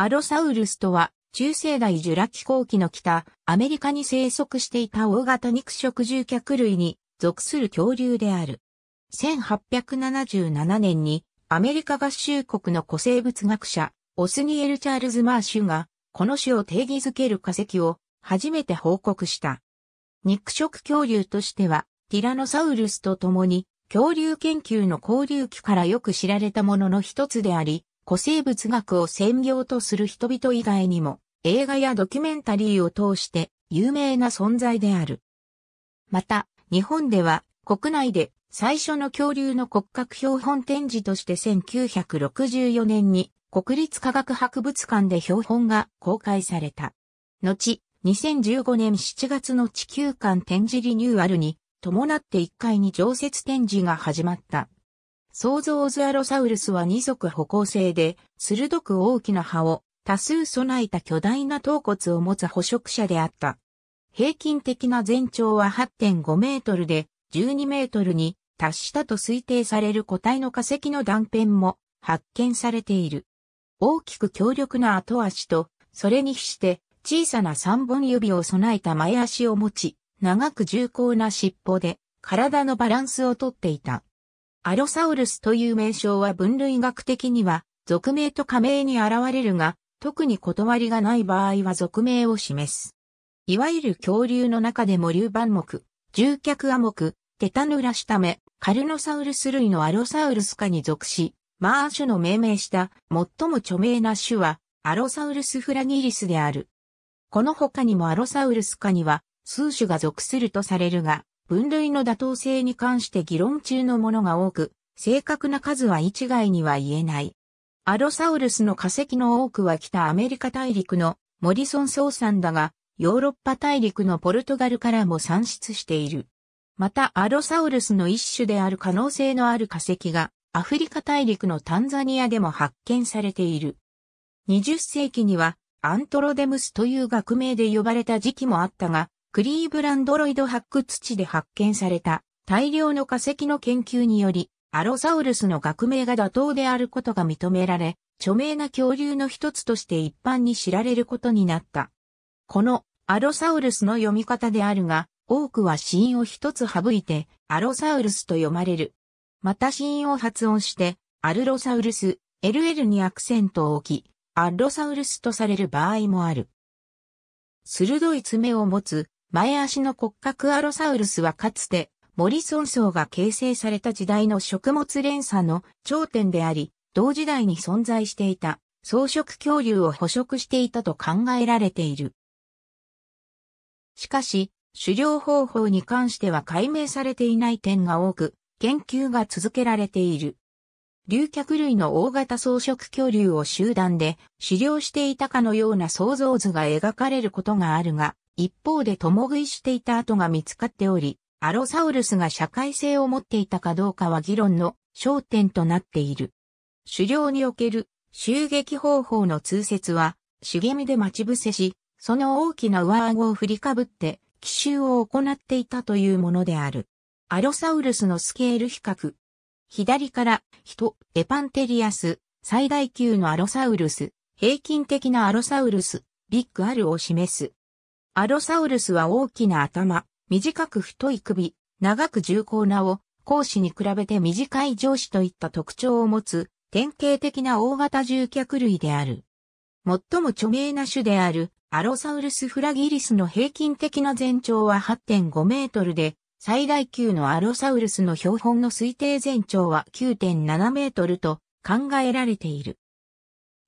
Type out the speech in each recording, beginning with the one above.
アロサウルスとは、中世代ジュラ紀後期の北、アメリカに生息していた大型肉食獣脚類に属する恐竜である。1877年に、アメリカ合衆国の古生物学者、オスニエル・チャールズ・マーシュが、この種を定義づける化石を初めて報告した。肉食恐竜としては、ティラノサウルスと共に、恐竜研究の交流期からよく知られたものの一つであり、古生物学を専業とする人々以外にも、映画やドキュメンタリーを通して有名な存在である。また、日本では国内で最初の恐竜の骨格標本展示として1964年に国立科学博物館で標本が公開された。後、2015年7月の地球館展示リニューアルに伴って1階に常設展示が始まった。創造オズアロサウルスは二足歩行性で、鋭く大きな歯を多数備えた巨大な頭骨を持つ捕食者であった。平均的な全長は8.5メートルで12メートルに達したと推定される個体の化石の断片も発見されている。大きく強力な後足と、それに比して小さな3本指を備えた前足を持ち、長く重厚な尻尾で体のバランスをとっていた。アロサウルスという名称は分類学的には、俗名と仮名に現れるが、特に断りがない場合は俗名を示す。いわゆる恐竜の中でも竜板目、獣脚亜目、テタヌラシタメ、カルノサウルス類のアロサウルス科に属し、マー種の命名した最も著名な種は、アロサウルスフラギリスである。この他にもアロサウルス科には、数種が属するとされるが、分類の妥当性に関して議論中のものが多く、正確な数は一概には言えない。アロサウルスの化石の多くは北アメリカ大陸のモリソン総産だが、ヨーロッパ大陸のポルトガルからも産出している。またアロサウルスの一種である可能性のある化石がアフリカ大陸のタンザニアでも発見されている。20世紀にはアントロデムスという学名で呼ばれた時期もあったが、クリーブランドロイド発掘地で発見された大量の化石の研究により、アロサウルスの学名が妥当であることが認められ、著名な恐竜の一つとして一般に知られることになった。このアロサウルスの読み方であるが、多くは死因を一つ省いて、アロサウルスと読まれる。また死因を発音して、アルロサウルス、LL にアクセントを置き、アロサウルスとされる場合もある。鋭い爪を持つ前足の骨格アロサウルスはかつて、モリソン層が形成された時代の食物連鎖の頂点であり、同時代に存在していた草食恐竜を捕食していたと考えられている。しかし、狩猟方法に関しては解明されていない点が多く、研究が続けられている。竜脚類の大型草食恐竜を集団で狩猟していたかのような想像図が描かれることがあるが、一方で共食いしていた跡が見つかっており、アロサウルスが社会性を持っていたかどうかは議論の焦点となっている。狩猟における襲撃方法の通説は、茂みで待ち伏せし、その大きな上顎を振りかぶって、奇襲を行っていたというものである。アロサウルスのスケール比較。左から、人、エパンテリアス、最大級のアロサウルス、平均的なアロサウルス、ビッグるを示す。アロサウルスは大きな頭、短く太い首、長く重厚な尾、講師に比べて短い上司といった特徴を持つ典型的な大型獣脚類である。最も著名な種であるアロサウルスフラギリスの平均的な全長は8.5メートルで、最大級のアロサウルスの標本の推定全長は9.7メートルと考えられている。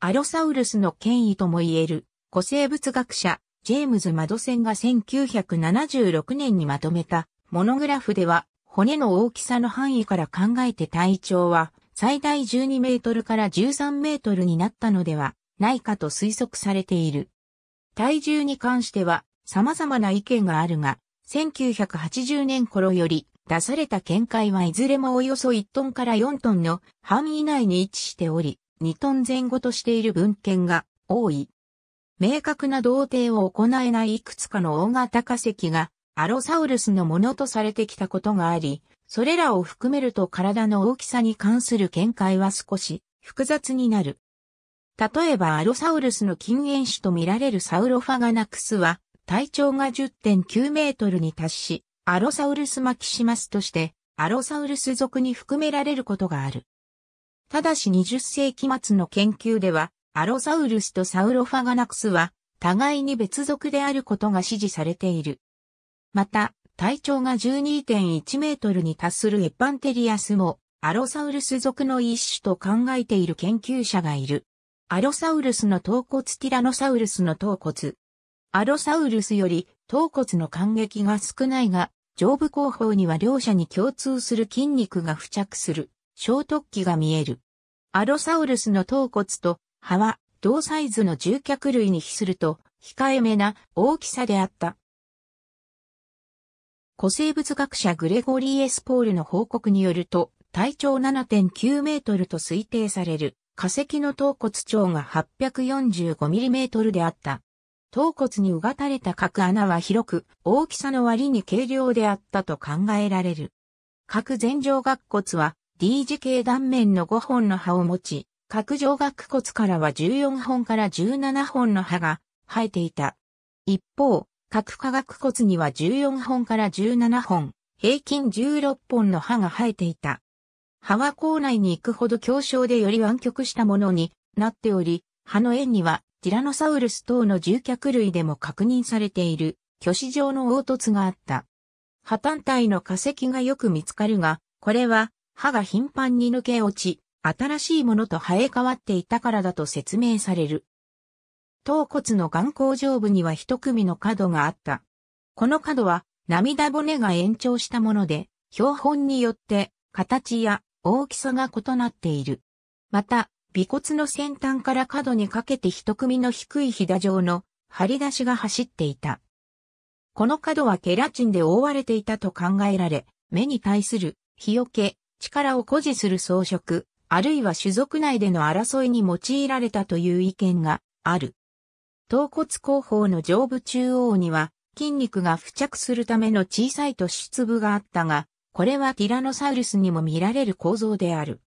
アロサウルスの権威とも言える古生物学者ジェームズ・マドセンが1976年にまとめたモノグラフでは、骨の大きさの範囲から考えて体長は最大12メートルから13メートルになったのではないかと推測されている。体重に関しては様々な意見があるが、1980年頃より出された見解はいずれもおよそ1トンから4トンの範囲内に位置しており、2トン前後としている文献が多い。明確な同定を行えないいくつかの大型化石がアロサウルスのものとされてきたことがあり、それらを含めると体の大きさに関する見解は少し複雑になる。例えばアロサウルスの近縁種とみられるサウロファガナクスは体長が10.9メートルに達し、アロサウルスマキシマスとしてアロサウルス属に含められることがある。ただし20世紀末の研究ではアロサウルスとサウロファガナクスは、互いに別属であることが支持されている。また、体長が12.1メートルに達するエパンテリアスも、アロサウルス属の一種と考えている研究者がいる。アロサウルスの頭骨ティラノサウルスの頭骨。アロサウルスより頭骨の感激が少ないが、上部後方には両者に共通する筋肉が付着する、小突起が見える。アロサウルスの頭骨と葉は同サイズの獣脚類に比すると控えめな大きさであった。古生物学者グレゴリー・エスポールの報告によると、体長7.9メートルと推定される化石の頭骨長が845ミリメートルであった。頭骨にうがたれた各穴は広く、大きさの割に軽量であったと考えられる。各前上顎骨は D 字形断面の5本の歯を持ち、角上顎骨からは14本から17本の歯が生えていた。一方、角下顎骨には14本から17本、平均16本の歯が生えていた。歯は口内に行くほど強小でより湾曲したものになっており、歯の円にはティラノサウルス等の獣脚類でも確認されている巨子状の凹凸があった。歯単体の化石がよく見つかるが、これは歯が頻繁に抜け落ち、新しいものと生え変わっていたからだと説明される。頭骨の眼光上部には一組の角があった。この角は涙骨が延長したもので、標本によって形や大きさが異なっている。また、尾骨の先端から角にかけて一組の低いひだ状の張り出しが走っていた。この角はケラチンで覆われていたと考えられ、目に対する日よけ、力を誇示する装飾、あるいは種族内での争いに用いられたという意見がある。頭骨後方の上部中央には筋肉が付着するための小さい突出部があったが、これはティラノサウルスにも見られる構造である。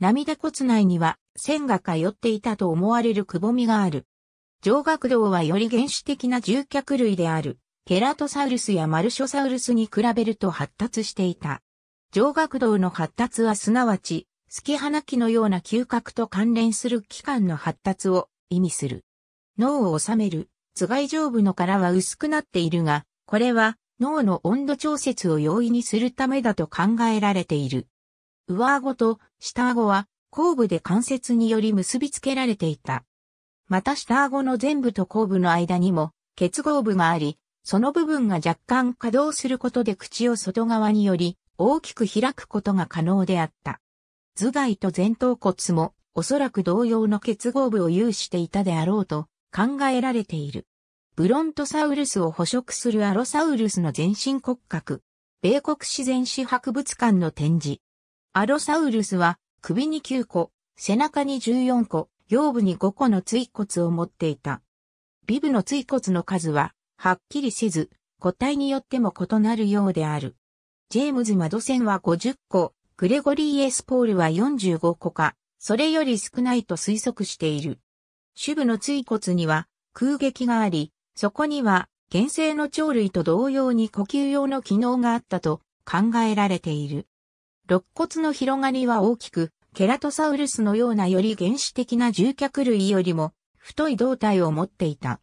涙骨内には線が通っていたと思われるくぼみがある。上学道はより原始的な獣脚類である、ケラトサウルスやマルショサウルスに比べると発達していた。上学道の発達はすなわち、月花期のような嗅覚と関連する器官の発達を意味する。脳を収める、頭蓋上部の殻は薄くなっているが、これは脳の温度調節を容易にするためだと考えられている。上顎と下顎は後部で関節により結びつけられていた。また下顎の前部と後部の間にも結合部があり、その部分が若干稼働することで口を外側により大きく開くことが可能であった。頭蓋と前頭骨もおそらく同様の結合部を有していたであろうと考えられている。ブロントサウルスを捕食するアロサウルスの全身骨格。米国自然史博物館の展示。アロサウルスは首に9個、背中に14個、腰部に5個の椎骨を持っていた。ビブの椎骨の数ははっきりせず、個体によっても異なるようである。ジェームズ・マドセンは50個、グレゴリー・エスポールは45個か、それより少ないと推測している。主部の椎骨には空撃があり、そこには原生の鳥類と同様に呼吸用の機能があったと考えられている。肋骨の広がりは大きく、ケラトサウルスのようなより原始的な獣脚類よりも太い胴体を持っていた。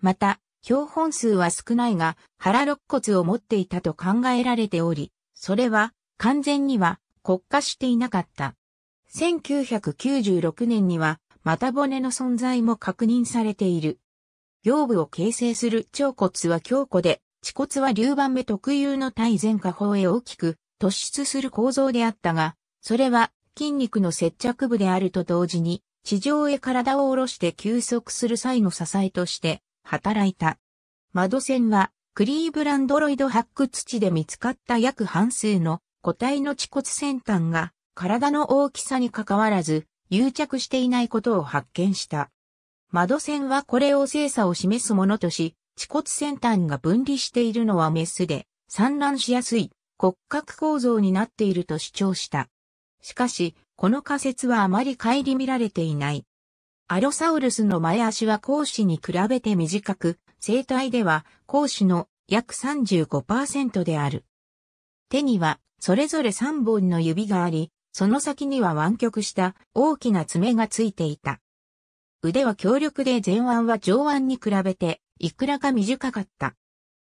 また、標本数は少ないが腹肋骨を持っていたと考えられており、それは完全には国家していなかった。1996年には、股骨の存在も確認されている。腰部を形成する腸骨は強固で、恥骨は流盤目特有の体前下方へ大きく突出する構造であったが、それは筋肉の接着部であると同時に、地上へ体を下ろして休息する際の支えとして働いた。窓線はクリーブランドロイド発掘地で見つかった約半数の個体の恥骨先端が体の大きさに関わらず誘着していないことを発見した。窓線はこれを精査を示すものとし、恥骨先端が分離しているのはメスで産卵しやすい骨格構造になっていると主張した。しかし、この仮説はあまり顧みられていない。アロサウルスの前足は後子に比べて短く、生体では後子の約35%である。手にはそれぞれ3本の指があり、その先には湾曲した大きな爪がついていた。腕は強力で前腕は上腕に比べていくらか短かった。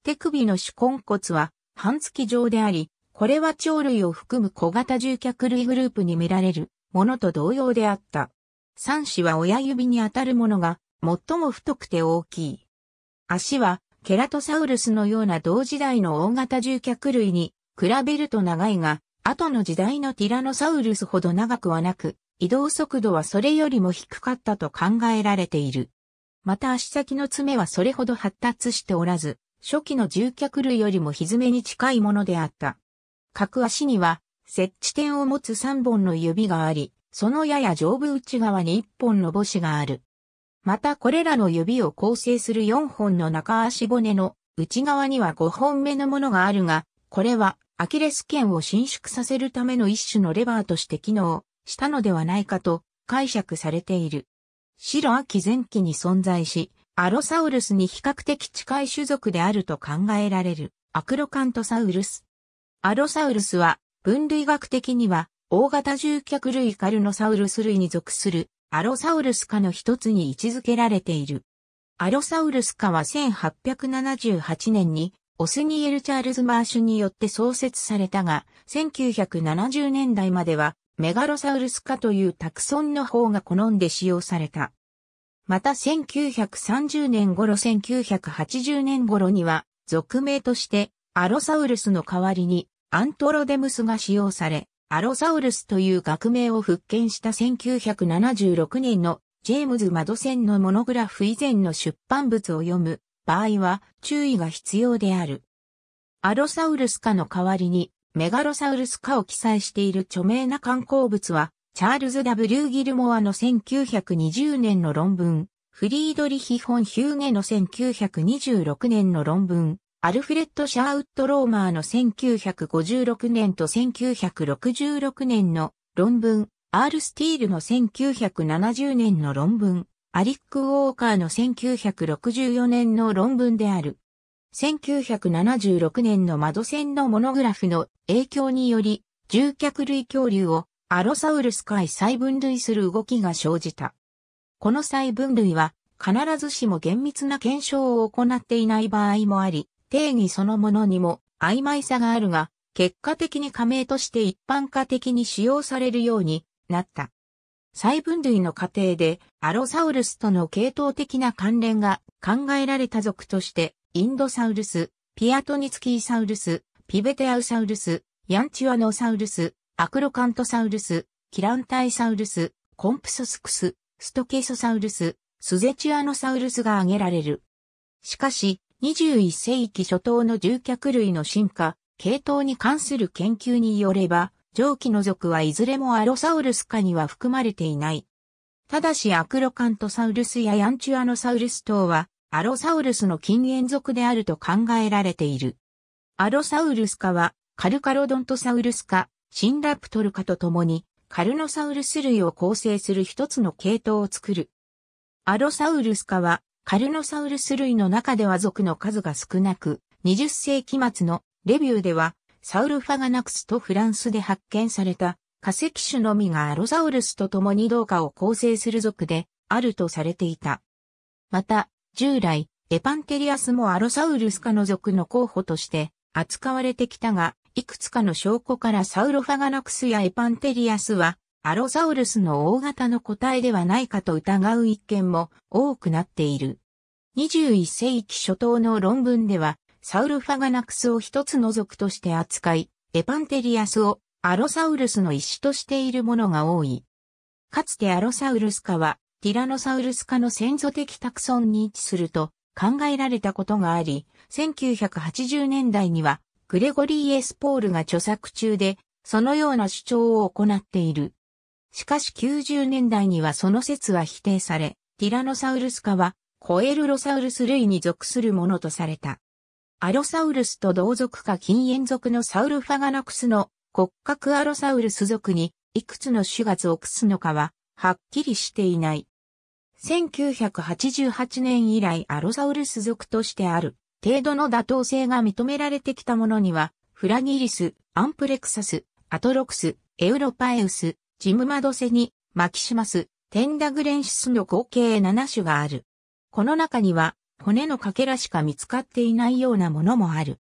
手首の手根骨は半月状であり、これは鳥類を含む小型獣脚類グループに見られるものと同様であった。三子は親指に当たるものが最も太くて大きい。足はケラトサウルスのような同時代の大型獣脚類に比べると長いが、後の時代のティラノサウルスほど長くはなく、移動速度はそれよりも低かったと考えられている。また足先の爪はそれほど発達しておらず、初期の獣脚類よりもひずめに近いものであった。各足には、接地点を持つ3本の指があり、そのやや上部内側に1本の母子がある。またこれらの指を構成する4本の中足骨の内側には5本目のものがあるが、これはアキレス腱を伸縮させるための一種のレバーとして機能したのではないかと解釈されている。白秋前期に存在し、アロサウルスに比較的近い種族であると考えられるアクロカントサウルス。アロサウルスは分類学的には大型獣脚類カルノサウルス類に属するアロサウルス科の一つに位置づけられている。アロサウルス科は1878年にオスニエル・チャールズ・マーシュによって創設されたが、1970年代まではメガロサウルス科というタクソンの方が好んで使用された。また1930年頃1980年頃には、俗名としてアロサウルスの代わりにアントロデムスが使用され、アロサウルスという学名を復権した1976年のジェームズ・マドセンのモノグラフ以前の出版物を読む場合は注意が必要である。アロサウルス科の代わりにメガロサウルス科を記載している著名な観光物はチャールズ・ W・ ギルモアの1920年の論文、フリードリヒ・フォン・ヒューゲの1926年の論文、アルフレッド・シャーウッド・ローマーの1956年と1966年の論文、アール・スティールの1970年の論文、アリック・ウォーカーの1964年の論文である。1976年の窓線のモノグラフの影響により、獣脚類恐竜をアロサウルス界再分類する動きが生じた。この再分類は必ずしも厳密な検証を行っていない場合もあり、定義そのものにも曖昧さがあるが、結果的に加盟として一般化的に使用されるようになった。細分類の過程でアロサウルスとの系統的な関連が考えられた族として、インドサウルス、ピアトニツキーサウルス、ピベテアウサウルス、ヤンチュアノサウルス、アクロカントサウルス、キランタイサウルス、コンプソスクス、ストケソサウルス、スゼチュアノサウルスが挙げられる。しかし、21世紀初頭の獣脚類の進化、系統に関する研究によれば、上記の属はいずれもアロサウルス科には含まれていない。ただしアクロカントサウルスやヤンチュアノサウルス等はアロサウルスの近縁属であると考えられている。アロサウルス科はカルカロドントサウルス科、シンラプトル科と共にカルノサウルス類を構成する一つの系統を作る。アロサウルス科はカルノサウルス類の中では属の数が少なく、20世紀末のレビューではサウルファガナクスとフランスで発見された化石種のみがアロサウルスと共に同化を構成する族であるとされていた。また、従来、エパンテリアスもアロサウルス科の属の候補として扱われてきたが、いくつかの証拠からサウロファガナクスやエパンテリアスは、アロサウルスの大型の個体ではないかと疑う一見も多くなっている。21世紀初頭の論文では、サウルファガナクスを一つの属として扱い、エパンテリアスをアロサウルスの一種としているものが多い。かつてアロサウルス科はティラノサウルス科の先祖的タクソンに位置すると考えられたことがあり、1980年代にはグレゴリー・エスポールが著作中でそのような主張を行っている。しかし90年代にはその説は否定され、ティラノサウルス科はコエルロサウルス類に属するものとされた。アロサウルスと同族か近縁族のサウルファガナクスの骨格アロサウルス族にいくつの種が属すのかははっきりしていない。1988年以来アロサウルス族としてある程度の妥当性が認められてきたものにはフラギリス、アンプレクサス、アトロクス、エウロパエウス、ジムマドセニ、マキシマス、テンダグレンシスの合計7種がある。この中には骨のかけらしか見つかっていないようなものもある。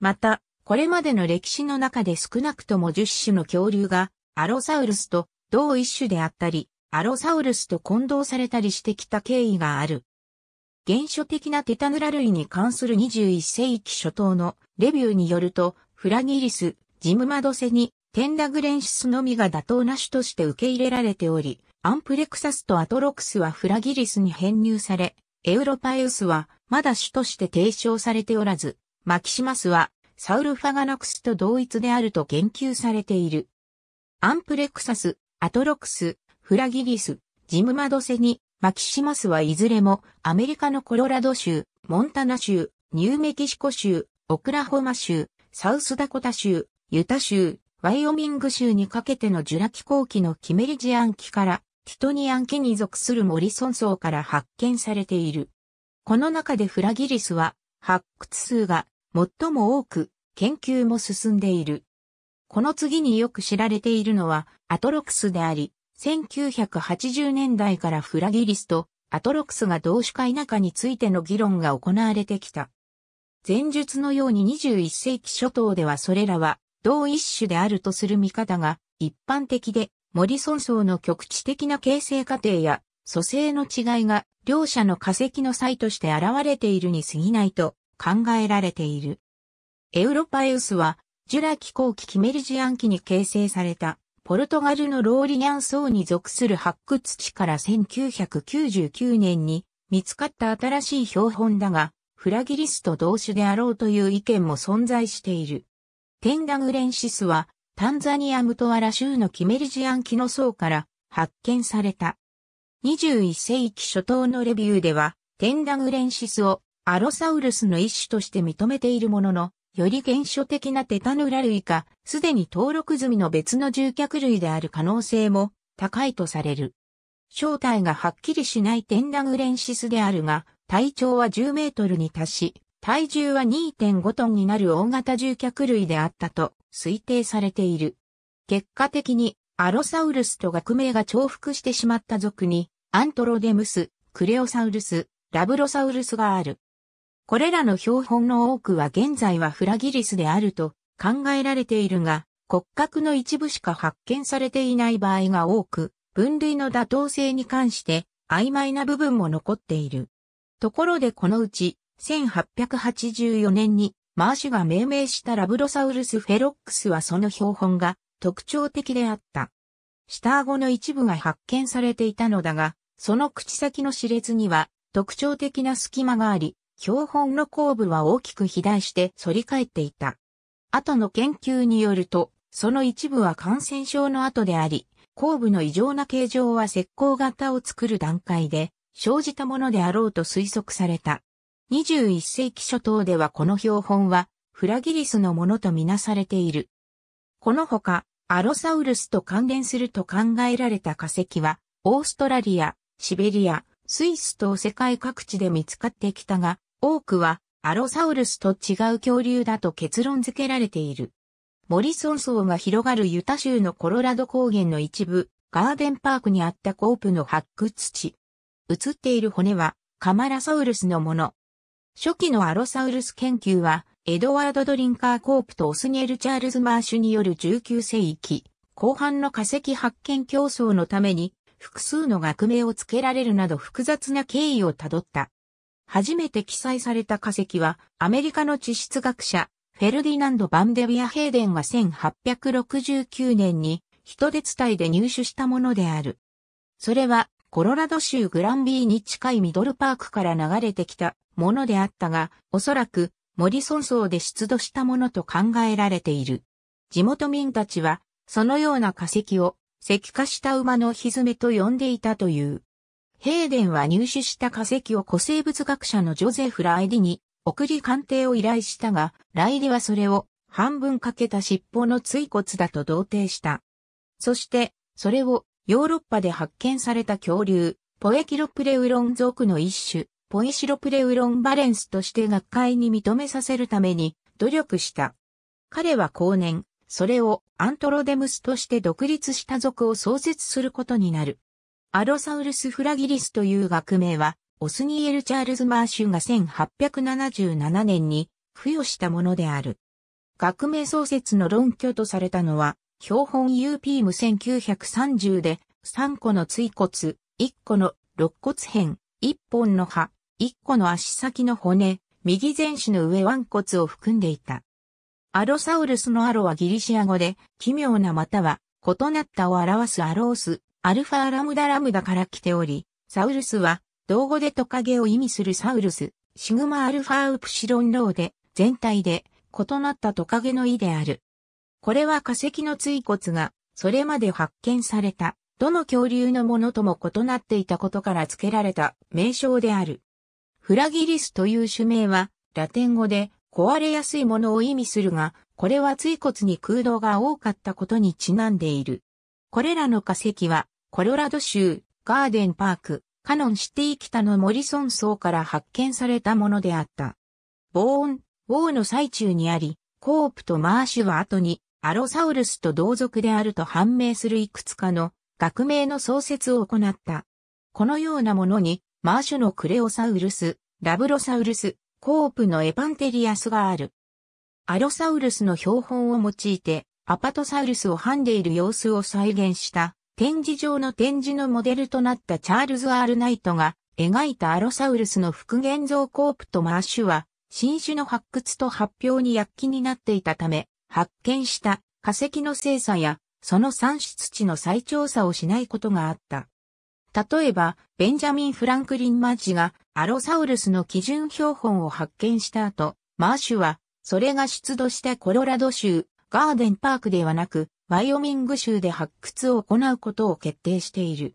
また、これまでの歴史の中で少なくとも10種の恐竜がアロサウルスと同一種であったり、アロサウルスと混同されたりしてきた経緯がある。原初的なテタヌラ類に関する21世紀初頭のレビューによると、フラギリス、ジムマドセにテンダグレンシスのみが妥当な種として受け入れられており、アンプレクサスとアトロクスはフラギリスに編入され、エウロパエウスはまだ種として提唱されておらず、マキシマスはサウルファガナクスと同一であると言及されている。アンプレクサス、アトロクス、フラギリス、ジムマドセニ、マキシマスはいずれもアメリカのコロラド州、モンタナ州、ニューメキシコ州、オクラホマ州、サウスダコタ州、ユタ州、ワイオミング州にかけてのジュラ紀後期のキメリジアン期から人にトニアン家に属するモリソン層から発見されている。この中でフラギリスは発掘数が最も多く研究も進んでいる。この次によく知られているのはアトロクスであり、1980年代からフラギリスとアトロクスが同種か否かについての議論が行われてきた。前述のように21世紀初頭ではそれらは同一種であるとする見方が一般的でモリソン層の局地的な形成過程や蘇生の違いが両者の化石の際として現れているに過ぎないと考えられている。エウロパエウスは、ジュラ紀後期キメルジアン期に形成された、ポルトガルのローリニャン層に属する発掘地から1999年に見つかった新しい標本だが、フラギリスと同種であろうという意見も存在している。テンダグレンシスは、タンザニアムトワラ州のキメリジアン木の層から発見された。21世紀初頭のレビューでは、テンダグレンシスをアロサウルスの一種として認めているものの、より原初的なテタヌラ類か、すでに登録済みの別の獣脚類である可能性も高いとされる。正体がはっきりしないテンダグレンシスであるが、体長は10メートルに達し、体重は2.5トンになる大型獣脚類であったと推定されている。結果的に、アロサウルスと学名が重複してしまった族に、アントロデムス、クレオサウルス、ラブロサウルスがある。これらの標本の多くは現在はフラギリスであると考えられているが、骨格の一部しか発見されていない場合が多く、分類の妥当性に関して曖昧な部分も残っている。ところでこのうち、1884年にマーシュが命名したラブロサウルス・フェロックスはその標本が特徴的であった。下顎の一部が発見されていたのだが、その口先の熾烈には特徴的な隙間があり、標本の後部は大きく肥大して反り返っていた。後の研究によると、その一部は感染症の後であり、後部の異常な形状は石膏型を作る段階で生じたものであろうと推測された。21世紀初頭ではこの標本はフラギリスのものとみなされている。このほか、アロサウルスと関連すると考えられた化石は、オーストラリア、シベリア、スイスと世界各地で見つかってきたが、多くはアロサウルスと違う恐竜だと結論付けられている。モリソン層が広がるユタ州のコロラド高原の一部、ガーデンパークにあったコープの発掘地。映っている骨はカマラサウルスのもの、初期のアロサウルス研究は、エドワード・ドリンカー・コープとオスニエル・チャールズ・マーシュによる19世紀、後半の化石発見競争のために、複数の学名を付けられるなど複雑な経緯をたどった。初めて記載された化石は、アメリカの地質学者、フェルディナンド・バンデビア・ヘーデンが1869年に、人手伝いで入手したものである。それは、コロラド州グランビーに近いミドルパークから流れてきたものであったが、おそらくモリソン層で出土したものと考えられている。地元民たちは、そのような化石を石化した馬のひずめと呼んでいたという。ヘーデンは入手した化石を古生物学者のジョゼフ・ライディに送り鑑定を依頼したが、ライディはそれを半分かけた尻尾の椎骨だと同定した。そして、それをヨーロッパで発見された恐竜、ポエキロプレウロン族の一種、ポイシロプレウロンバレンスとして学会に認めさせるために努力した。彼は後年、それをアントロデムスとして独立した族を創設することになる。アロサウルスフラギリスという学名は、オスニエル・チャールズ・マーシュが1877年に付与したものである。学名創設の論拠とされたのは、標本 UP 無1930で3個の椎骨、1個の肋骨片、1本の歯、一個の足先の骨、右前肢の上腕骨を含んでいた。アロサウルスのアロはギリシア語で、奇妙なまたは、異なったを表すアロース、アルファラムダラムダから来ており、サウルスは、道語でトカゲを意味するサウルス、シグマアルファウプシロンローで、全体で、異なったトカゲの意である。これは化石の椎骨が、それまで発見された、どの恐竜のものとも異なっていたことから付けられた名称である。フラギリスという種名は、ラテン語で壊れやすいものを意味するが、これは椎骨に空洞が多かったことにちなんでいる。これらの化石は、コロラド州、ガーデンパーク、カノンシティ北のモリソン層から発見されたものであった。ボーン、ウォーの最中にあり、コープとマーシュは後に、アロサウルスと同族であると判明するいくつかの学名の創設を行った。このようなものに、マーシュのクレオサウルス、ラブロサウルス、コープのエパンテリアスがある。アロサウルスの標本を用いて、アパトサウルスをはんでいる様子を再現した展示場の展示のモデルとなったチャールズ・アール・ナイトが描いたアロサウルスの復元像コープとマーシュは新種の発掘と発表に躍起になっていたため発見した化石の精査やその産出地の再調査をしないことがあった。例えば、ベンジャミン・フランクリン・マーチがアロサウルスの基準標本を発見した後、マーシュは、それが出土したコロラド州、ガーデンパークではなく、ワイオミング州で発掘を行うことを決定している。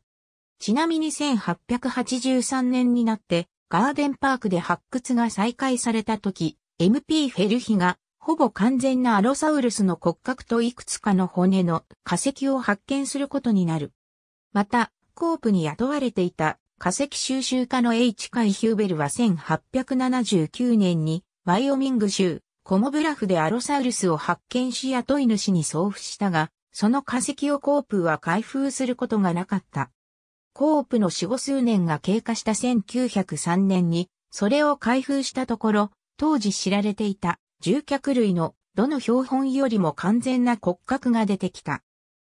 ちなみに1883年になって、ガーデンパークで発掘が再開された時、MP フェルヒが、ほぼ完全なアロサウルスの骨格といくつかの骨の化石を発見することになる。また、コープに雇われていた化石収集家の H. 海ヒューベルは1879年にワイオミング州コモブラフでアロサウルスを発見し雇い主に送付したが、その化石をコープは開封することがなかった。コープの死後数年が経過した1903年に、それを開封したところ、当時知られていた獣脚類のどの標本よりも完全な骨格が出てきた。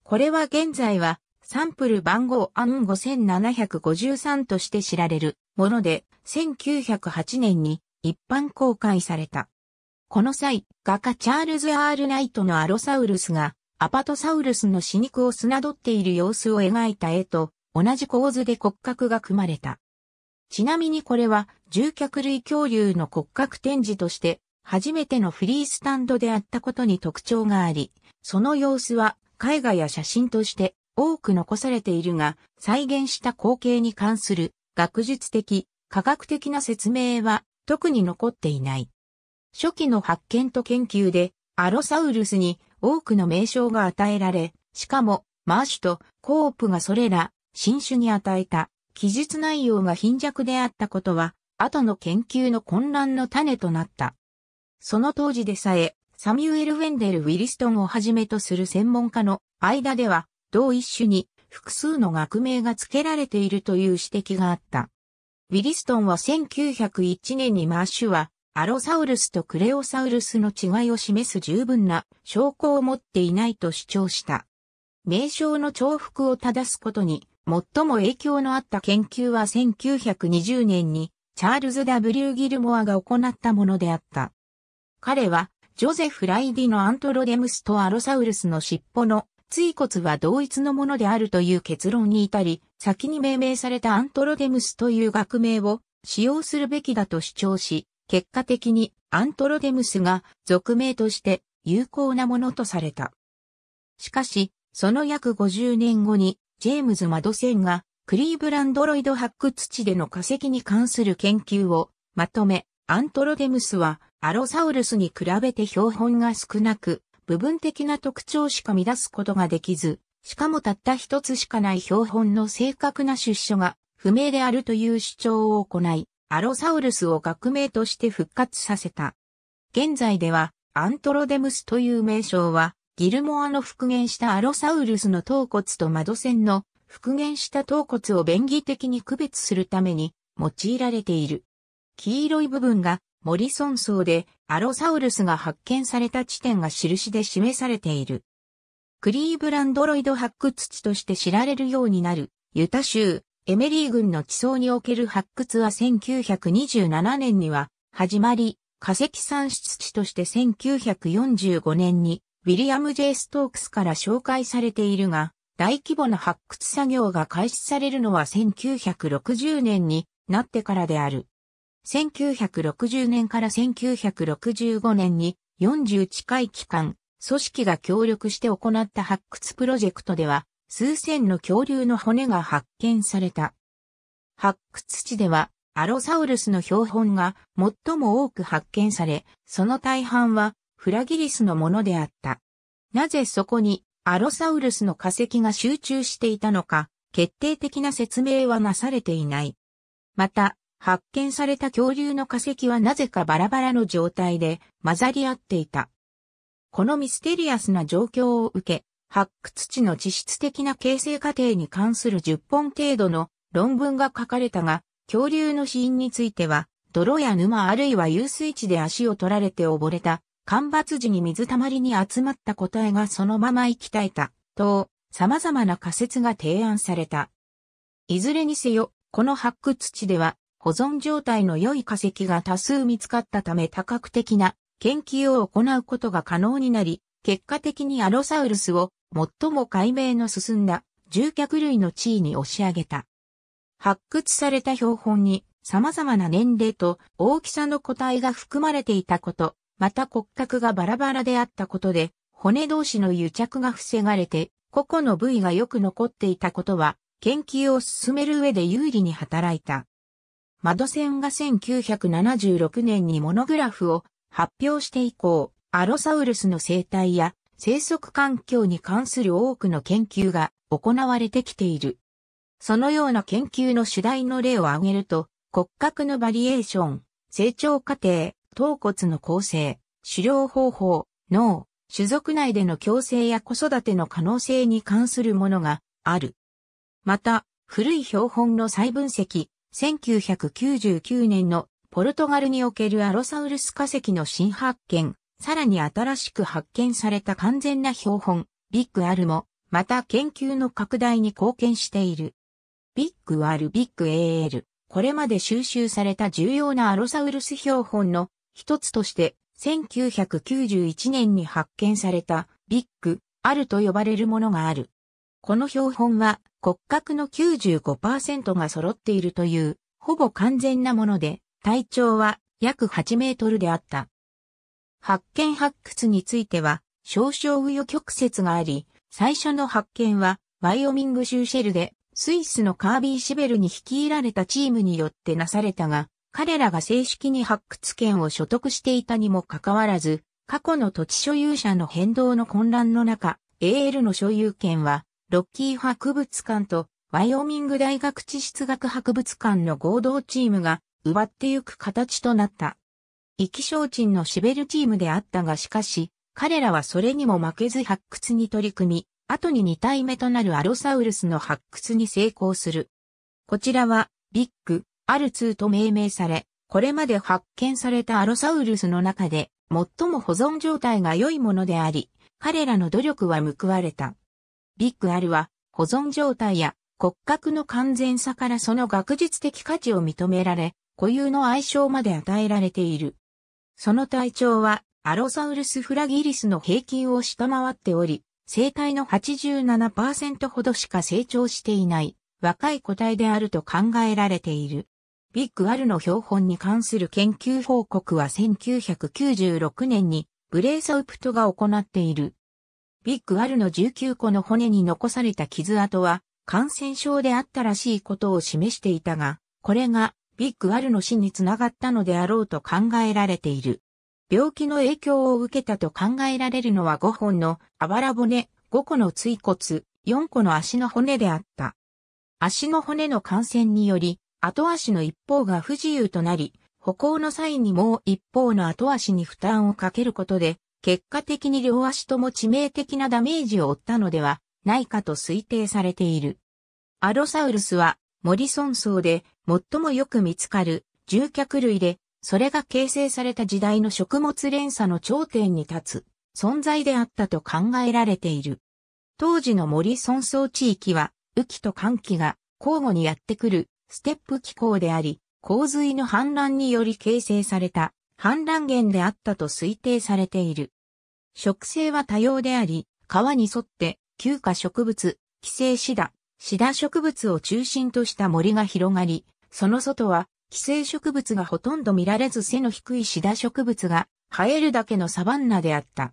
これは現在はサンプル番号アン5753として知られるもので、1908年に一般公開された。この際、画家チャールズ・アール・ナイトのアロサウルスが、アパトサウルスの死肉を砂取っている様子を描いた絵と、同じ構図で骨格が組まれた。ちなみにこれは、獣脚類恐竜の骨格展示として、初めてのフリースタンドであったことに特徴があり、その様子は、絵画や写真として多く残されているが、再現した光景に関する学術的、科学的な説明は特に残っていない。初期の発見と研究でアロサウルスに多くの名称が与えられ、しかもマーシュとコープがそれら新種に与えた記述内容が貧弱であったことは、後の研究の混乱の種となった。その当時でさえ、サミュエル・ウェンデル・ウィリストンをはじめとする専門家の間では、同一種に複数の学名が付けられているという指摘があった。ウィリストンは1901年にマーシュはアロサウルスとクレオサウルスの違いを示す十分な証拠を持っていないと主張した。名称の重複を正すことに最も影響のあった研究は1920年にチャールズ・ W・ ギルモアが行ったものであった。彼はジョゼフ・ライディのアントロデムスとアロサウルスの尻尾の椎骨は同一のものであるという結論に至り、先に命名されたアントロデムスという学名を使用するべきだと主張し、結果的にアントロデムスが俗名として有効なものとされた。しかし、その約50年後に、ジェームズ・マドセンがクリーブランドロイド発掘地での化石に関する研究をまとめ、アントロデムスはアロサウルスに比べて標本が少なく、部分的な特徴しか見出すことができず、しかもたった一つしかない標本の正確な出所が不明であるという主張を行い、アロサウルスを学名として復活させた。現在では、アントロデムスという名称は、ギルモアの復元したアロサウルスの頭骨と窓線の復元した頭骨を便宜的に区別するために用いられている。黄色い部分がモリソン層でアロサウルスが発見された地点が印で示されている。クリーブランドロイド発掘地として知られるようになる、ユタ州、エメリー郡の地層における発掘は1927年には始まり、化石産出地として1945年にウィリアム・ジェイストークスから紹介されているが、大規模な発掘作業が開始されるのは1960年になってからである。1960年から1965年に40近い期間、組織が協力して行った発掘プロジェクトでは、数千の恐竜の骨が発見された。発掘地では、アロサウルスの標本が最も多く発見され、その大半はフラギリスのものであった。なぜそこにアロサウルスの化石が集中していたのか、決定的な説明はなされていない。また、発見された恐竜の化石はなぜかバラバラの状態で混ざり合っていた。このミステリアスな状況を受け、発掘地の地質的な形成過程に関する10本程度の論文が書かれたが、恐竜の死因については、泥や沼あるいは遊水地で足を取られて溺れた、干ばつ時に水たまりに集まった個体がそのまま生き絶えた、と、様々な仮説が提案された。いずれにせよ、この発掘地では保存状態の良い化石が多数見つかったため多角的な研究を行うことが可能になり、結果的にアロサウルスを最も解明の進んだ獣脚類の地位に押し上げた。発掘された標本に様々な年齢と大きさの個体が含まれていたこと、また骨格がバラバラであったことで、骨同士の癒着が防がれて、個々の部位がよく残っていたことは、研究を進める上で有利に働いた。窓線が1976年にモノグラフを発表して以降、アロサウルスの生態や生息環境に関する多くの研究が行われてきている。そのような研究の主題の例を挙げると、骨格のバリエーション、成長過程、頭骨の構成、狩猟方法、脳、種族内での共生や子育ての可能性に関するものがある。また、古い標本の再分析、1999年のポルトガルにおけるアロサウルス化石の新発見、さらに新しく発見された完全な標本、ビッグアルも、また研究の拡大に貢献している。ビッグアル、ビッグ AL、これまで収集された重要なアロサウルス標本の一つとして、1991年に発見されたビッグアルと呼ばれるものがある。この標本は骨格の95%が揃っているという、ほぼ完全なもので、体長は約8メートルであった。発見発掘については、少々紆余曲折があり、最初の発見は、ワイオミング州シェルで、スイスのカービー・シベルに率いられたチームによってなされたが、彼らが正式に発掘権を所得していたにもかかわらず、過去の土地所有者の変動の混乱の中、AL の所有権はロッキー博物館とワイオミング大学地質学博物館の合同チームが奪ってゆく形となった。意気消沈のシベルチームであったがしかし、彼らはそれにも負けず発掘に取り組み、後に2体目となるアロサウルスの発掘に成功する。こちらは、ビッグ、アルツーと命名され、これまで発見されたアロサウルスの中で、最も保存状態が良いものであり、彼らの努力は報われた。ビッグアルは、保存状態や骨格の完全さからその学術的価値を認められ、固有の愛称まで与えられている。その体長は、アロサウルスフラギリスの平均を下回っており、生体の87%ほどしか成長していない、若い個体であると考えられている。ビッグアルの標本に関する研究報告は1996年にブレイサウプトが行っている。ビッグアルの19個の骨に残された傷跡は、感染症であったらしいことを示していたが、これがビッグアルの死につながったのであろうと考えられている。病気の影響を受けたと考えられるのは5本のあばら骨、5個の椎骨、4個の足の骨であった。足の骨の感染により、後足の一方が不自由となり、歩行の際にもう一方の後足に負担をかけることで、結果的に両足とも致命的なダメージを負ったのではないかと推定されている。アロサウルスはモリソン層で最もよく見つかる獣脚類で、それが形成された時代の食物連鎖の頂点に立つ存在であったと考えられている。当時の森村層地域は雨季と寒季が交互にやってくるステップ気候であり、洪水の氾濫により形成された氾濫源であったと推定されている。植生は多様であり、川に沿って旧化植物、寄生シダ、シダ植物を中心とした森が広がり、その外は寄生植物がほとんど見られず背の低いシダ植物が生えるだけのサバンナであった。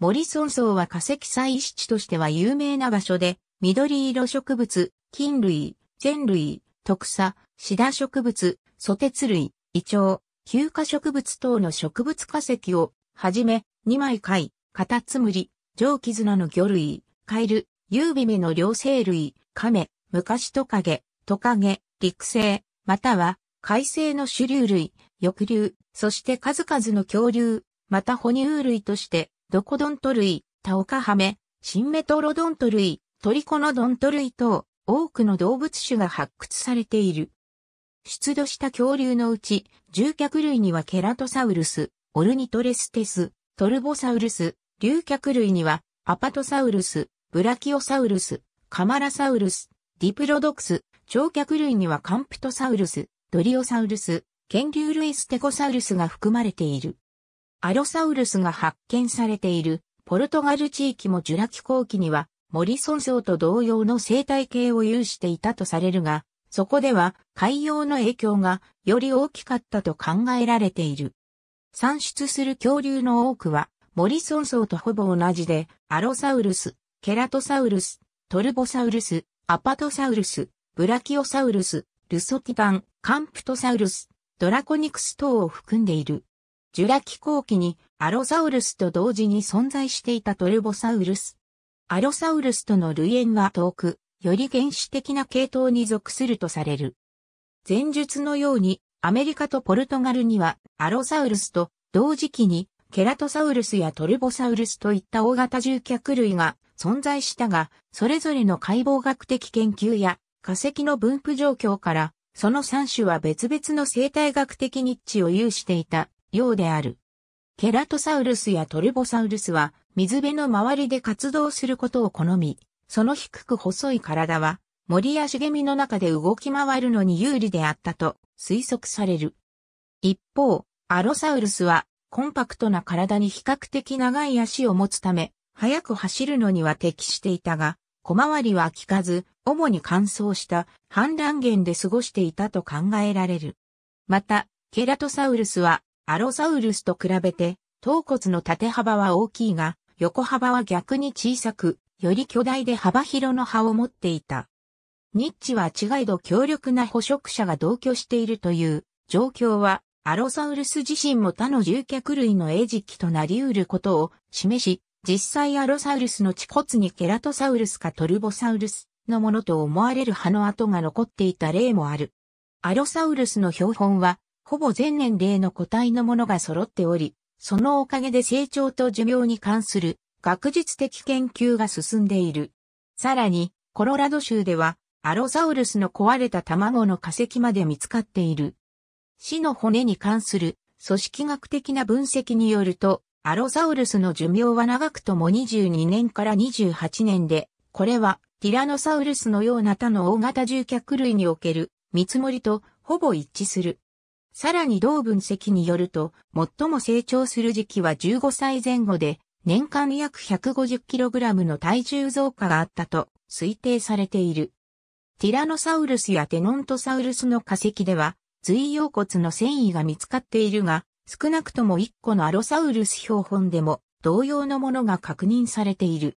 森村荘は化石採石地としては有名な場所で、緑色植物、菌類、全類、特砂、シダ植物、ソテツ類、イチョウ、休暇植物等の植物化石を、はじめ、二枚貝、カタツムリ、蒸キズナの魚類、カエル、ユービメの両生類、カメ、昔トカゲ、トカゲ、陸生、または海生の主流類、翼竜、そして数々の恐竜、また哺乳類として、ドコドント類、タオカハメ、シンメトロドント類、トリコノドント類等、多くの動物種が発掘されている。出土した恐竜のうち、獣脚類にはケラトサウルス、オルニトレステス、トルボサウルス、竜脚類には、アパトサウルス、ブラキオサウルス、カマラサウルス、ディプロドクス、長脚類にはカンプトサウルス、ドリオサウルス、剣竜類ステコサウルスが含まれている。アロサウルスが発見されている、ポルトガル地域もジュラ紀後期には、モリソン層と同様の生態系を有していたとされるが、そこでは海洋の影響がより大きかったと考えられている。産出する恐竜の多くは、モリソン層とほぼ同じで、アロサウルス、ケラトサウルス、トルボサウルス、アパトサウルス、ブラキオサウルス、ルソティタン、カンプトサウルス、ドラコニクス等を含んでいる。ジュラ紀後期にアロサウルスと同時に存在していたトルボサウルス。アロサウルスとの類縁は遠く、より原始的な系統に属するとされる。前述のように、アメリカとポルトガルには、アロサウルスと同時期に、ケラトサウルスやトルボサウルスといった大型獣脚類が存在したが、それぞれの解剖学的研究や化石の分布状況から、その3種は別々の生態学的日地を有していたようである。ケラトサウルスやトルボサウルスは水辺の周りで活動することを好み、その低く細い体は、森や茂みの中で動き回るのに有利であったと推測される。一方、アロサウルスはコンパクトな体に比較的長い足を持つため、速く走るのには適していたが、小回りは効かず、主に乾燥した反乱源で過ごしていたと考えられる。また、ケラトサウルスはアロサウルスと比べて、頭骨の縦幅は大きいが、横幅は逆に小さく、より巨大で幅広の葉を持っていた。ニッチは違いど強力な捕食者が同居しているという状況は、アロサウルス自身も他の獣脚類の餌食となり得ることを示し、実際アロサウルスの恥骨にケラトサウルスかトルボサウルスのものと思われる葉の跡が残っていた例もある。アロサウルスの標本は、ほぼ全年齢の個体のものが揃っており、そのおかげで成長と寿命に関する学術的研究が進んでいる。さらに、コロラド州では、アロサウルスの壊れた卵の化石まで見つかっている。死の骨に関する組織学的な分析によると、アロサウルスの寿命は長くとも22年から28年で、これはティラノサウルスのような他の大型獣脚類における見積もりとほぼ一致する。さらに同分析によると、最も成長する時期は15歳前後で、年間約 150kg の体重増加があったと推定されている。ティラノサウルスやテノントサウルスの化石では、髄腰骨の繊維が見つかっているが、少なくとも1個のアロサウルス標本でも同様のものが確認されている。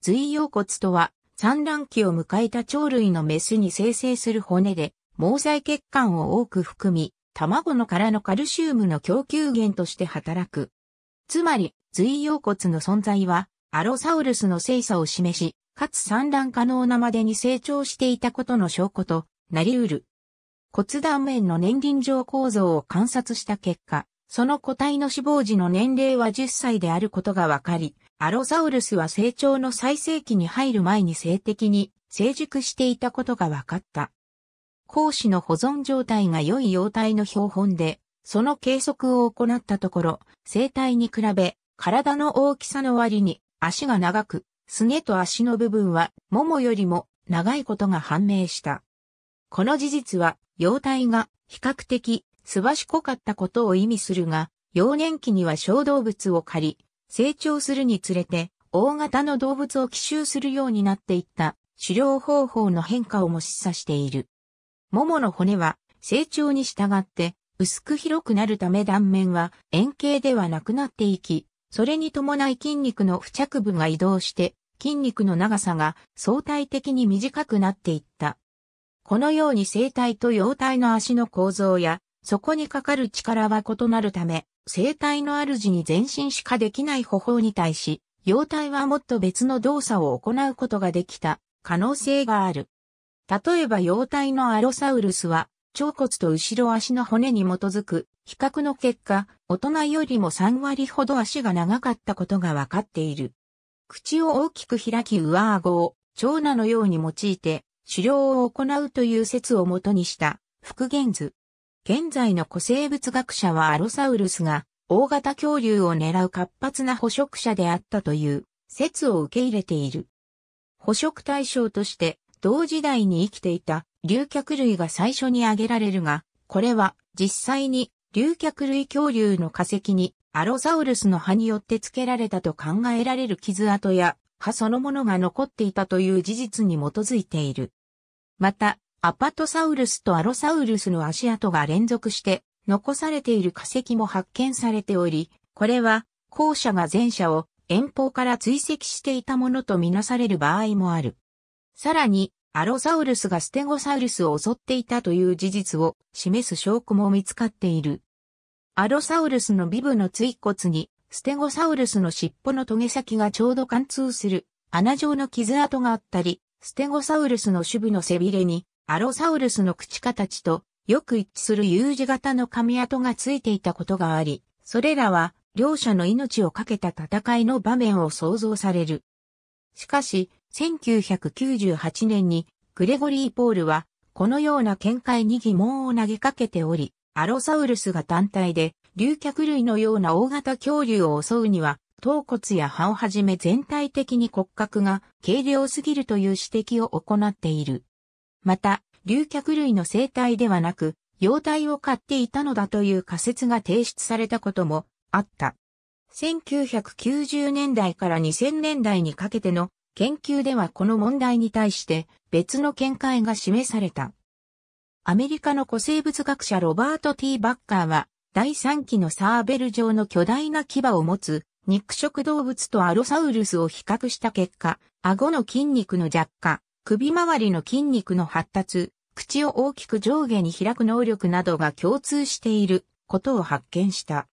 髄腰骨とは、産卵期を迎えた鳥類のメスに生成する骨で、毛細血管を多く含み、卵の殻のカルシウムの供給源として働く。つまり、髄腰骨の存在は、アロサウルスの精査を示し、かつ産卵可能なまでに成長していたことの証拠となり得る。骨断面の年輪状構造を観察した結果、その個体の死亡時の年齢は10歳であることが分かり、アロサウルスは成長の最盛期に入る前に性的に成熟していたことが分かった。講師の保存状態が良い幼体の標本で、その計測を行ったところ、生態に比べ、体の大きさの割に足が長く、すねと足の部分は、ももよりも長いことが判明した。この事実は、幼体が比較的すばしこかったことを意味するが、幼年期には小動物を狩り、成長するにつれて、大型の動物を奇襲するようになっていった狩猟方法の変化をも示唆している。ももの骨は成長に従って薄く広くなるため断面は円形ではなくなっていき、それに伴い筋肉の付着部が移動して、筋肉の長さが相対的に短くなっていった。このように生体と様体の足の構造や、そこにかかる力は異なるため、生体の主に前進しかできない方法に対し、様体はもっと別の動作を行うことができた可能性がある。例えば様体のアロサウルスは、腸骨と後ろ足の骨に基づく比較の結果、大人よりも3割ほど足が長かったことがわかっている。口を大きく開き上顎を、長男のように用いて、狩猟を行うという説をもとにした、復元図。現在の古生物学者はアロサウルスが、大型恐竜を狙う活発な捕食者であったという、説を受け入れている。捕食対象として、同時代に生きていた、竜脚類が最初に挙げられるが、これは実際に竜脚類恐竜の化石にアロザウルスの歯によって付けられたと考えられる傷跡や歯そのものが残っていたという事実に基づいている。また、アパトサウルスとアロサウルスの足跡が連続して残されている化石も発見されており、これは後者が前者を遠方から追跡していたものとみなされる場合もある。さらに、アロサウルスがステゴサウルスを襲っていたという事実を示す証拠も見つかっている。アロサウルスの尾部の椎骨に、ステゴサウルスの尻尾の棘先がちょうど貫通する穴状の傷跡があったり、ステゴサウルスの主部の背びれに、アロサウルスの口形とよく一致する U 字型の髪跡がついていたことがあり、それらは両者の命をかけた戦いの場面を想像される。しかし、1998年にグレゴリー・ポールはこのような見解に疑問を投げかけており、アロサウルスが単体で竜脚類のような大型恐竜を襲うには頭骨や歯をはじめ全体的に骨格が軽量すぎるという指摘を行っている。また、竜脚類の生態ではなく、幼体を買っていたのだという仮説が提出されたこともあった。1990年代から2000年代にかけての研究ではこの問題に対して別の見解が示された。アメリカの古生物学者ロバート・ T・ バッカーは第3期のサーベル状の巨大な牙を持つ肉食動物とアロサウルスを比較した結果、顎の筋肉の弱化、首周りの筋肉の発達、口を大きく上下に開く能力などが共通していることを発見した。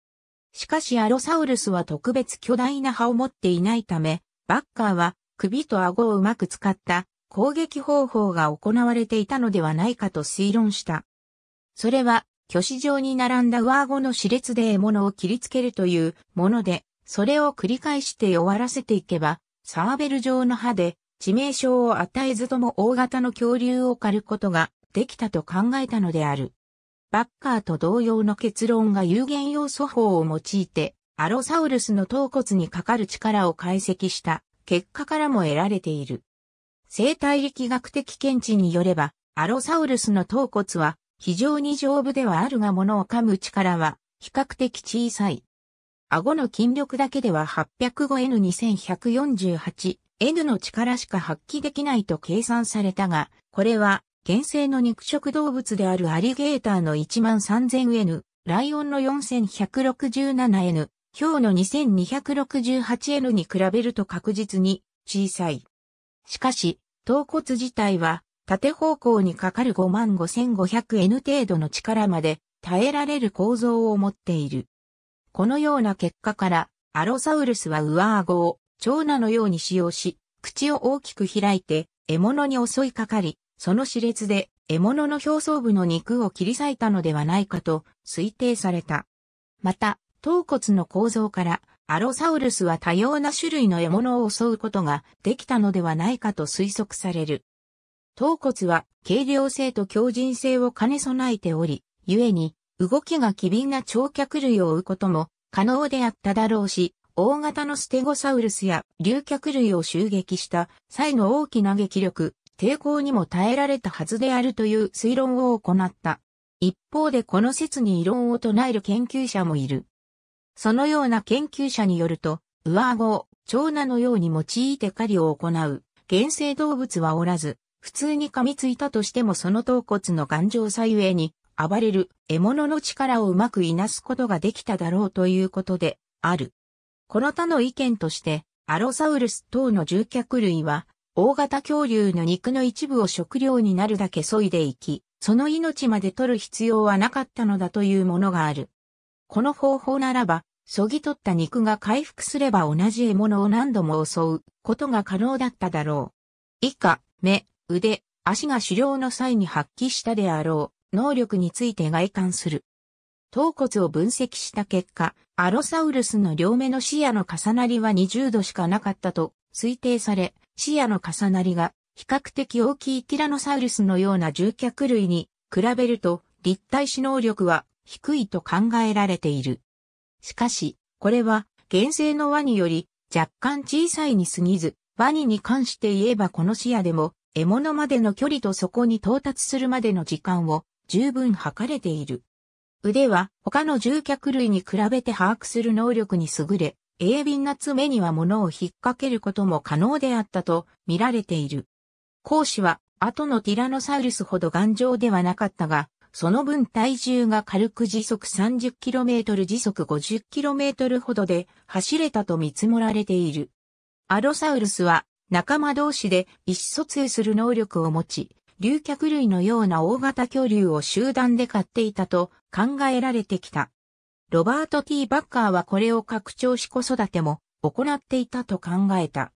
しかしアロサウルスは特別巨大な歯を持っていないため、バッカーは首と顎をうまく使った攻撃方法が行われていたのではないかと推論した。それは、挙子状に並んだ上顎の熾烈で獲物を切りつけるというもので、それを繰り返して終わらせていけば、サーベル状の歯で致命傷を与えずとも大型の恐竜を狩ることができたと考えたのである。バッカーと同様の結論が有限要素法を用いて、アロサウルスの頭骨にかかる力を解析した結果からも得られている。生態力学的検知によれば、アロサウルスの頭骨は非常に丈夫ではあるが物を噛む力は比較的小さい。顎の筋力だけでは 805N2148N の力しか発揮できないと計算されたが、これは原生の肉食動物であるアリゲーターの 13000N、ライオンの 4167N、表の 2268N に比べると確実に小さい。しかし、頭骨自体は縦方向にかかる 55500N 程度の力まで耐えられる構造を持っている。このような結果から、アロサウルスは上顎を長蛇のように使用し、口を大きく開いて獲物に襲いかかり、その熾烈で獲物の表層部の肉を切り裂いたのではないかと推定された。また、頭骨の構造からアロサウルスは多様な種類の獲物を襲うことができたのではないかと推測される。頭骨は軽量性と強靭性を兼ね備えており、故に動きが機敏な長脚類を追うことも可能であっただろうし、大型のステゴサウルスや竜脚類を襲撃した際の大きな撃力、抵抗にも耐えられたはずであるという推論を行った。一方でこの説に異論を唱える研究者もいる。そのような研究者によると、上顎を長男のように用いて狩りを行う、原生動物はおらず、普通に噛みついたとしてもその頭骨の頑丈さゆえに、暴れる獲物の力をうまくいなすことができただろうということである。この他の意見として、アロサウルス等の獣脚類は、大型恐竜の肉の一部を食料になるだけ削いでいき、その命まで取る必要はなかったのだというものがある。この方法ならば、そぎ取った肉が回復すれば同じ獲物を何度も襲うことが可能だっただろう。以下、目、腕、足が狩猟の際に発揮したであろう能力について外観する。頭骨を分析した結果、アロサウルスの両目の視野の重なりは20度しかなかったと推定され、視野の重なりが比較的大きいティラノサウルスのような獣脚類に比べると立体視能力は低いと考えられている。しかし、これは、原生のワニより若干小さいに過ぎず、ワニに関して言えばこの視野でも、獲物までの距離とそこに到達するまでの時間を十分測れている。腕は他の獣脚類に比べて把握する能力に優れ、鋭敏な爪には物を引っ掛けることも可能であったと見られている。講師は後のティラノサウルスほど頑丈ではなかったが、その分体重が軽く時速 30km 時速 50km ほどで走れたと見積もられている。アロサウルスは仲間同士で意思疎通する能力を持ち、竜脚類のような大型恐竜を集団で飼っていたと考えられてきた。ロバート・ T・ バッカーはこれを拡張し子育ても行っていたと考えた。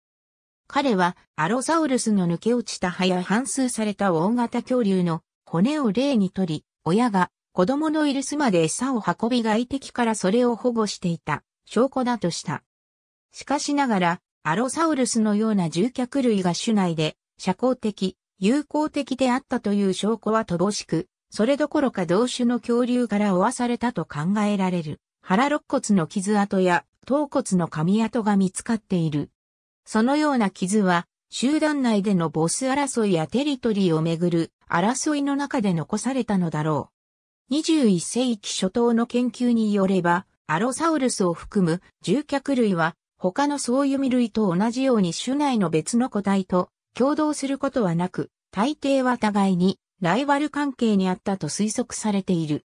彼はアロサウルスの抜け落ちた葉や反数された大型恐竜の骨を例にとり、親が子供のいる巣まで餌を運び外敵からそれを保護していた証拠だとした。しかしながら、アロサウルスのような獣脚類が種内で社交的、友好的であったという証拠は乏しく、それどころか同種の恐竜から追わされたと考えられる。腹肋骨の傷跡や頭骨の噛み跡が見つかっている。そのような傷は集団内でのボス争いやテリトリーをめぐる争いの中で残されたのだろう。21世紀初頭の研究によれば、アロサウルスを含む獣脚類は他のソウユミ類と同じように種内の別の個体と共同することはなく、大抵は互いにライバル関係にあったと推測されている。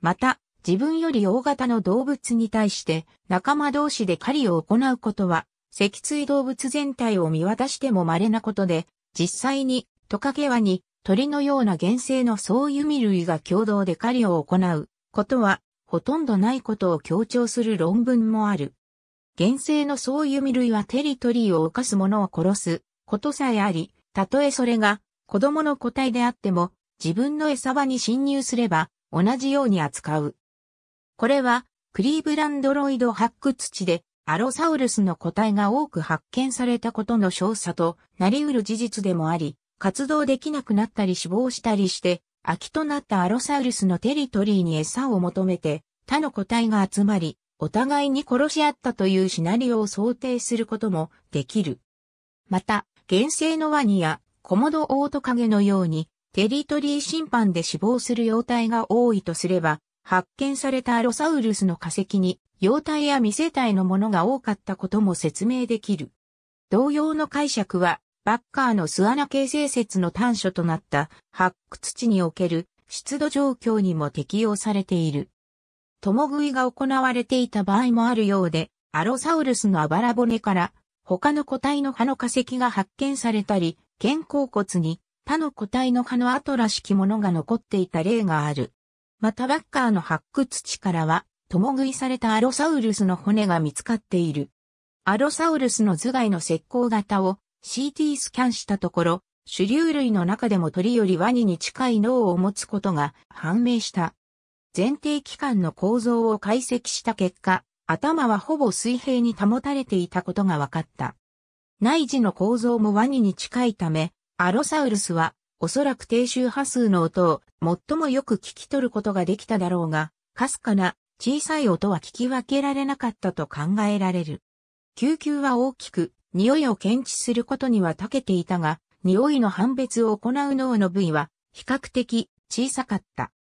また、自分より大型の動物に対して仲間同士で狩りを行うことは脊椎動物全体を見渡しても稀なことで、実際にトカゲワニ、鳥のような原生の総弓類が共同で狩りを行うことはほとんどないことを強調する論文もある。原生の総弓類はテリトリーを犯す者を殺すことさえあり、たとえそれが子供の個体であっても自分の餌場に侵入すれば同じように扱う。これはクリーブランドロイド発掘地でアロサウルスの個体が多く発見されたことの少佐となり得る事実でもあり、活動できなくなったり死亡したりして、空きとなったアロサウルスのテリトリーに餌を求めて、他の個体が集まり、お互いに殺し合ったというシナリオを想定することもできる。また、原生のワニやコモドオオトカゲのように、テリトリー審判で死亡する様態が多いとすれば、発見されたアロサウルスの化石に幼体や未世帯のものが多かったことも説明できる。同様の解釈は、バッカーの巣穴形成説の端緒となった発掘地における湿度状況にも適用されている。共食いが行われていた場合もあるようで、アロサウルスのあばら骨から他の個体の歯の化石が発見されたり、肩甲骨に他の個体の歯の跡らしきものが残っていた例がある。またバッカーの発掘地からは共食いされたアロサウルスの骨が見つかっている。アロサウルスの頭蓋の石膏型を CT スキャンしたところ、主流類の中でも鳥よりワニに近い脳を持つことが判明した。前提器官の構造を解析した結果、頭はほぼ水平に保たれていたことが分かった。内耳の構造もワニに近いため、アロサウルスはおそらく低周波数の音を最もよく聞き取ることができただろうが、かすかな小さい音は聞き分けられなかったと考えられる。救急は大きく、匂いを検知することには長けていたが、匂いの判別を行う脳の部位は比較的小さかった。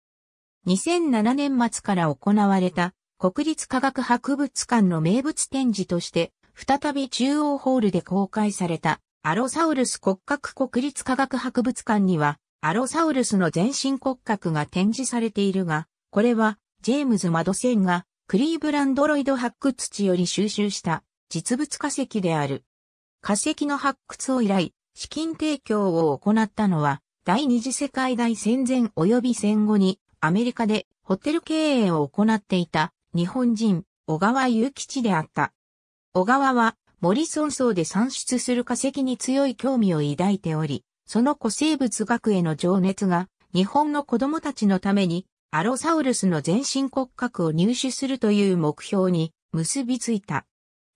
2007年末から行われた国立科学博物館の名物展示として、再び中央ホールで公開されたアロサウルス骨格国立科学博物館には、アロサウルスの全身骨格が展示されているが、これはジェームズ・マドセンが、クリーブランドロイド発掘地より収集した実物化石である。化石の発掘を依頼、資金提供を行ったのは、第二次世界大戦前及び戦後に、アメリカでホテル経営を行っていた日本人、小川祐吉であった。小川は、モリソン層で産出する化石に強い興味を抱いており、その古生物学への情熱が、日本の子供たちのためにアロサウルスの全身骨格を入手するという目標に結びついた。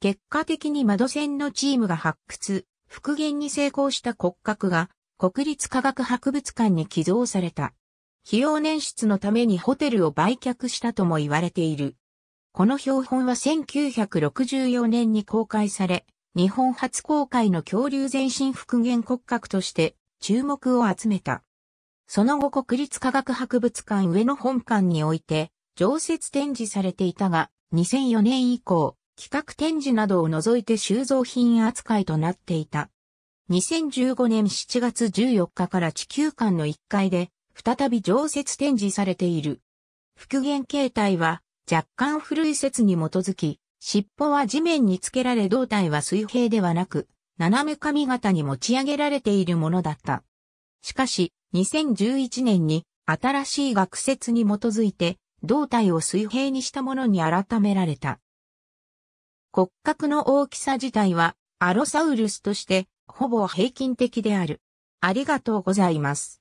結果的に窓線のチームが発掘、復元に成功した骨格が国立科学博物館に寄贈された。費用捻出のためにホテルを売却したとも言われている。この標本は1964年に公開され、日本初公開の恐竜全身復元骨格として注目を集めた。その後国立科学博物館上野本館において、常設展示されていたが、2004年以降、企画展示などを除いて収蔵品扱いとなっていた。2015年7月14日から地球館の1階で、再び常設展示されている。復元形態は、若干古い説に基づき、尻尾は地面につけられ胴体は水平ではなく、斜め髪型に持ち上げられているものだった。しかし、2011年に新しい学説に基づいて胴体を水平にしたものに改められた。骨格の大きさ自体はアロサウルスとしてほぼ平均的である。ありがとうございます。